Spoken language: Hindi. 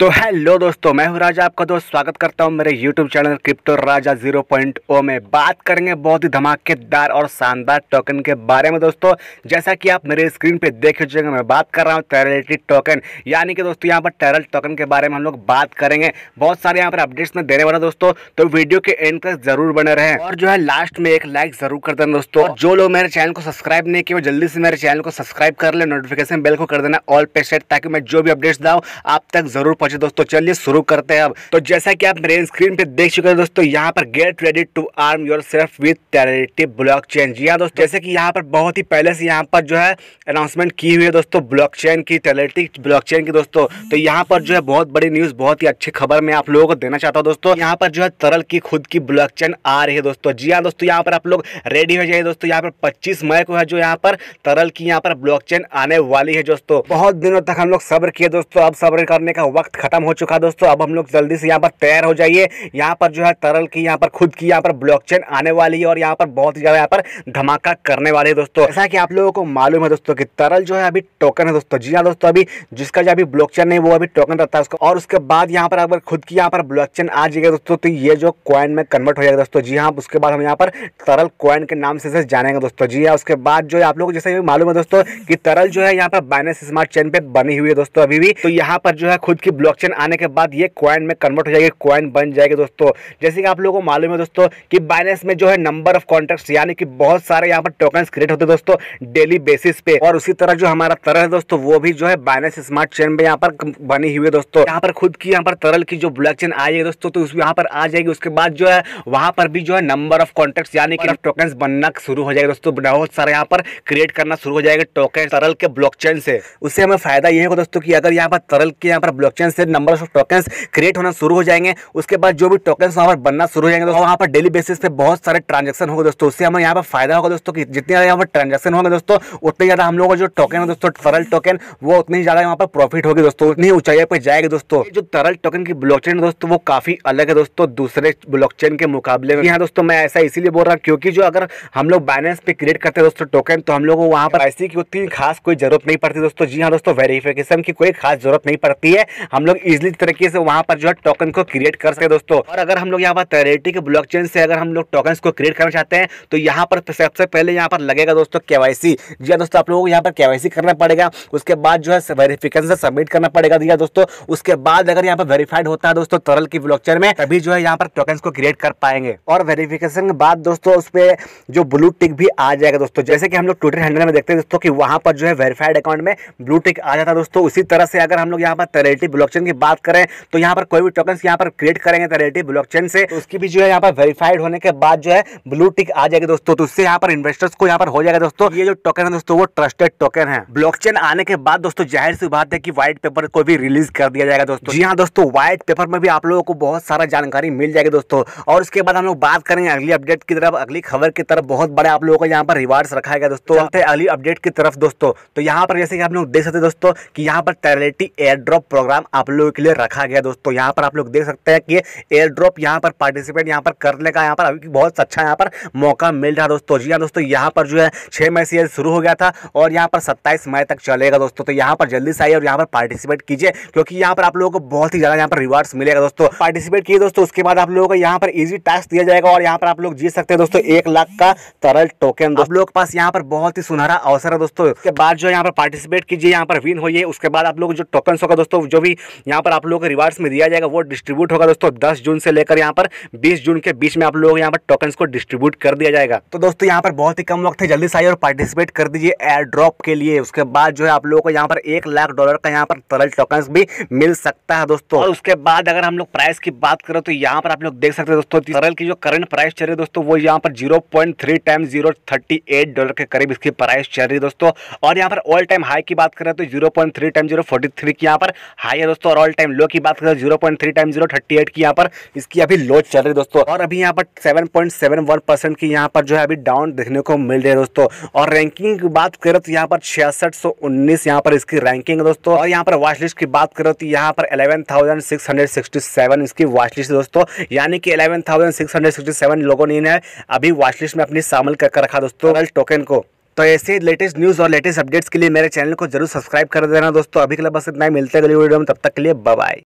तो हेलो दोस्तों मैं हूं राजा आपका दोस्त स्वागत करता हूं मेरे YouTube channel crypto Raja zero point O में बात करेंगे बहुत ही धमाकेदार और शानदार टोकन के बारे में दोस्तों जैसा कि आप मेरे स्क्रीन पे देख लीजिएगा मैं बात कर रहा हूं टेरलिटी टोकन यानी कि दोस्तों यहां पर टेरल टोकन के बारे में हम लोग बात करेंगे बहुत सारे यहाँ पर अपडेट्स में देने वाला दोस्तों तो वीडियो के एंड तक जरूर बने रहे और जो है लास्ट में एक लाइक जरूर कर देना दोस्तों जो लोग मेरे चैनल को सब्सक्राइब नहीं किया जल्दी से मेरे चैनल को सब्सक्राइब कर ले नोटिफिकेशन बिल को कर देना ऑल पे सेट ताकि मैं जो भी अपडेट्स दाऊँ आप तक जरूर पहुंचे दोस्तों चलिए शुरू करते हैं अब तो जैसा कि आप मेरे स्क्रीन पे देख चुके हैं दोस्तों यहाँ पर get ready to arm yourself with टेरेटिव ब्लॉक चेन जी हाँ दोस्तों जैसे कि यहाँ पर बहुत ही पहले से यहाँ पर जो है अनाउंसमेंट की हुई है दोस्तों ब्लॉक चेन की टेरेटिव ब्लॉक चेन की दोस्तों तो यहाँ पर जो है बहुत बड़ी न्यूज़ बहुत ही अच्छी खबर मैं आप लोगों को देना चाहता हूँ दोस्तों यहाँ पर जो है तरल की खुद की ब्लॉक चेन आ रही है दोस्तों जी हाँ दोस्तों यहाँ पर आप लोग रेडी हो जाइए दोस्तों यहाँ पर पच्चीस मई को है जो यहाँ पर तरल की यहाँ पर ब्लॉक चेन आने वाली है दोस्तों बहुत दिनों तक हम लोग सब्र किए दोस्तों अब सब्र करने का वक्त वक्त ख़त्म हो चुका दोस्तों अब हम लोग जल्दी से यहाँ पर तैयार हो जाइए यहाँ पर जो है तरल की यहाँ पर खुद की यहाँ पर ब्लॉकचेन आने वाली है और यहाँ पर बहुत ज़्यादा यहाँ पर धमाका करने वाले है दोस्तों ऐसा कि आप लोगों को मालूम है दोस्तों कि तरल जो है अभी टोकन है दोस्तों जी हाँ दोस्तों अभी जिसका जो अभी ब्लॉक है वो अभी टोकन रहता है उसका और उसके बाद यहाँ पर अगर खुद की यहाँ पर ब्लॉकचेन आ जाएगा दोस्तों तो ये जो क्वाइन में कन्वर्ट हो जाएगा दोस्तों जी हाँ उसके बाद हम यहाँ पर तरल क्वाइन के नाम से जानेंगे दोस्तों जी हाँ उसके बाद जो है आप लोग जैसे मालूम है दोस्तों की तरल जो है यहाँ पर बाइनेस स्मार्ट चेन पे बनी हुई है दोस्तों अभी भी तो यहाँ पर जो है खुद की ब्लॉकचेन आने के बाद ये क्वाइन में कन्वर्ट हो जाएगी क्वाइन बन जाएगी दोस्तों जैसे कि आप लोगों को मालूम है दोस्तों कि बाइनेंस में जो है नंबर ऑफ कॉन्ट्रैक्ट यानी कि बहुत सारे यहाँ पर टोकन क्रिएट होते हैं दोस्तों डेली बेसिस पे और उसी तरह जो हमारा तरह है दोस्तों वो भी जो है बाइनेंस स्मार्ट चेन में यहाँ पर बनी हुई है दोस्तों यहाँ पर खुद की यहाँ पर तरल की जो ब्लॉक चेन आई है दोस्तों तो यहाँ पर आ जाएगी उसके बाद जो है वहाँ पर भी जो है नंबर ऑफ कॉन्ट्रैक्ट यानी कि टोकन बनना शुरू हो जाएगा दोस्तों बहुत सारे यहाँ पर क्रिएट करना शुरू हो जाएगा टोकन तरल के ब्लॉक से उससे हमें फायदा यह होगा दोस्तों की अगर यहाँ पर तरल के यहाँ पर ब्लॉक से नंबर ऑफ टोकन्स क्रिएट होना शुरू हो जाएंगे उसके बाद जो भी टोकन्स वहाँ पर बनना शुरू हो जाएंगे दोस्तों वहाँ पर डेली बेसिस पे बहुत सारे ट्रांजेक्शन होगा दोस्तों उससे हमें यहाँ पर फायदा होगा दोस्तों कि जितने ज़्यादा यहाँ पर ट्रांजेक्शन होंगे दोस्तों उतने ज़्यादा हम लोग जो टोकन है दोस्तों तरल टोकन वो उतनी ज़्यादा यहाँ पर प्रॉफिट होगी दोस्तों उतनी ऊंचाई पर जाएगी दोस्तों जो तरल टोकन की ब्लॉक है दोस्तों वो काफ़ी अलग है दोस्तों दूसरे ब्लॉक के मुकाबले में यहाँ दोस्तों मैं ऐसा इसीलिए बोल रहा हूँ क्योंकि जो अगर हम लोग बैलेंस पे क्रिएट करते हैं दोस्तों टोकन तो हम लोग वहाँ पर ऐसी की उतनी खास कोई जरूरत नहीं पड़ती दोस्तों जी हाँ दोस्तों वेरीफिकेशन की कोई खास जरूरत नहीं पड़ती है हम लोग इजिली तरीके से वहाँ पर जो है टोकन को क्रिएट कर सके दोस्तों और अगर हम लोग यहाँ पर के ब्लॉक से अगर हम लोग टोकन को क्रिएट करना चाहते हैं तो यहाँ पर तो सबसे पहले यहाँ पर लगेगा दोस्तों के जी हाँ दोस्तों आप लोगों को यहाँ पर के करना पड़ेगा उसके बाद जो है वेरिफिकेशन सबमिट करना पड़ेगा दिया हाँ दोस्तों उसके बाद अगर यहाँ पर वेरीफाइड होता है दोस्तों तरल की ब्लॉक में तभी जो है यहाँ पर टोकन को क्रिएट कर पाएंगे और वेरिफिकेशन के बाद दोस्तों उस पर जो ब्लू टिक भी आ जाएगा दोस्तों जैसे कि हम लोग ट्विटर हैंडल में देखते हैं दोस्तों कि वहां पर जो है वेरीफाइड अकाउंट में ब्लू टिक आ जाता है दोस्तों उसी तरह से अगर हम लोग यहाँ पर तरलटी ब्लॉक ब्लॉकचेन की बात करें तो यहाँ पर कोई भी टोकन यहाँ पर क्रिएट करेंगे तो रिलेटिव ब्लॉकचेन से तो उसकी भी जो है यहाँ पर वेरीफाइड होने के बाद जो है ब्लू टिक आ जाएगी दोस्तों तो उससे यहाँ पर इन्वेस्टर्स को यहाँ पर हो जाएगा दोस्तों ये जो टोकन है दोस्तों वो ट्रस्टेड टोकन है ब्लॉकचेन आने के बाद दोस्तों जाहिर सी बात है कि व्हाइट पेपर को भी रिलीज कर दिया जाएगा दोस्तों जी हाँ दोस्तों व्हाइट पेपर में भी आप लोगों को बहुत सारा जानकारी मिल जाएगी दोस्तों और उसके बाद हम लोग बात करेंगे अगली अपडेट की तरफ अगली खबर की तरफ बहुत बड़े आप लोगों को यहाँ पर रिवार्ड्स रखा गया दोस्तों हाँ। अगली अपडेट की तरफ दोस्तों तो यहाँ पर जैसे कि आप लोग देख सकते दोस्तों कि यहाँ पर टेरेलिटी एयर ड्रॉप प्रोग्राम आप आप लोगों के लिए रखा गया दोस्तों यहाँ पर आप लोग देख सकते हैं कि एयर ड्रॉप यहाँ पर पार्टिसिपेट यहाँ पर करने का यहाँ पर अभी बहुत अच्छा यहाँ पर मौका मिल रहा दोस्तों जी हाँ दोस्तों यहाँ पर जो है छः मई से शुरू हो गया था और यहाँ पर सत्ताईस मई तक चलेगा दोस्तों तो यहाँ पर जल्दी से आइए और यहाँ पर पार्टिसिपेट कीजिए क्योंकि यहाँ पर आप लोगों को बहुत ही ज़्यादा यहाँ पर रिवार्ड्स मिलेगा दोस्तों पार्टिसिपेट किए दोस्तों उसके बाद आप लोगों को यहाँ पर ईजी टास्क दिया जाएगा और यहाँ पर आप लोग जीत सकते हैं दोस्तों एक लाख का तरल टोकन आप लोगों के पास यहाँ पर बहुत ही सुनहरा अवसर है दोस्तों के बाद जो यहाँ पर पार्टिसिपेट कीजिए यहाँ पर विन होइए उसके बाद आप लोग जो टोकन होगा दोस्तों जो भी यहाँ पर आप लोगों को रिवार्ड्स में दिया जाएगा वो डिस्ट्रीब्यूट होगा दोस्तों दस जून से लेकर यहाँ पर बीस जून के बीच में आप लोगों को यहाँ पर टोकन्स को डिस्ट्रीब्यूट कर दिया जाएगा तो दोस्तों यहाँ पर बहुत ही कम वक्त है जल्दी से आइए और पार्टिसिपेट कर दीजिए एयर ड्रॉप के लिए उसके बाद जो है आप लोगों को यहाँ पर एक लाख डॉलर का यहाँ पर तरल टोकन्स भी मिल सकता है दोस्तों और उसके बाद अगर हम लोग प्राइस की बात करें तो यहाँ पर आप लोग देख सकते हैं दोस्तों तरल की जो करंट प्राइस चल रही है दोस्तों वो यहाँ पर zero point three time zero thirty eight dollar के करीब इसकी प्राइस चल रही है दोस्तों और यहाँ पर ऑल टाइम हाई की बात करें तो zero point three time zero forty three की यहाँ पर हाई है दोस्तों और ऑल टाइम लो की बात करें zero point three time zero thirty eight की यहाँ पर इसकी अभी लो चल रही है दोस्तों और अभी यहाँ पर seven point seven one percent की यहाँ पर जो है अभी डाउन देखने को मिल रही है दोस्तों और रैंकिंग की बात करें तो यहाँ पर छियासठ सौ उन्नीस यहाँ पर इसकी रैंकिंग है दोस्तों और यहाँ पर वॉच लिस्ट की बात करो तो यहाँ पर eleven thousand six hundred sixty seven इसकी वॉच लिस्ट दोस्तों यानी कि eleven thousand six hundred sixty seven लोगों ने अभी वॉच लिस्ट में अपनी शामिल करके रखा दोस्तों टोकन को तो ऐसे लेटेस्ट न्यूज़ और लेटेस्ट अपडेट्स के लिए मेरे चैनल को जरूर सब्सक्राइब कर देना दोस्तों अभी के लिए बस इतना ही मिलते हैं अगली वीडियो में तब तक के लिए बाय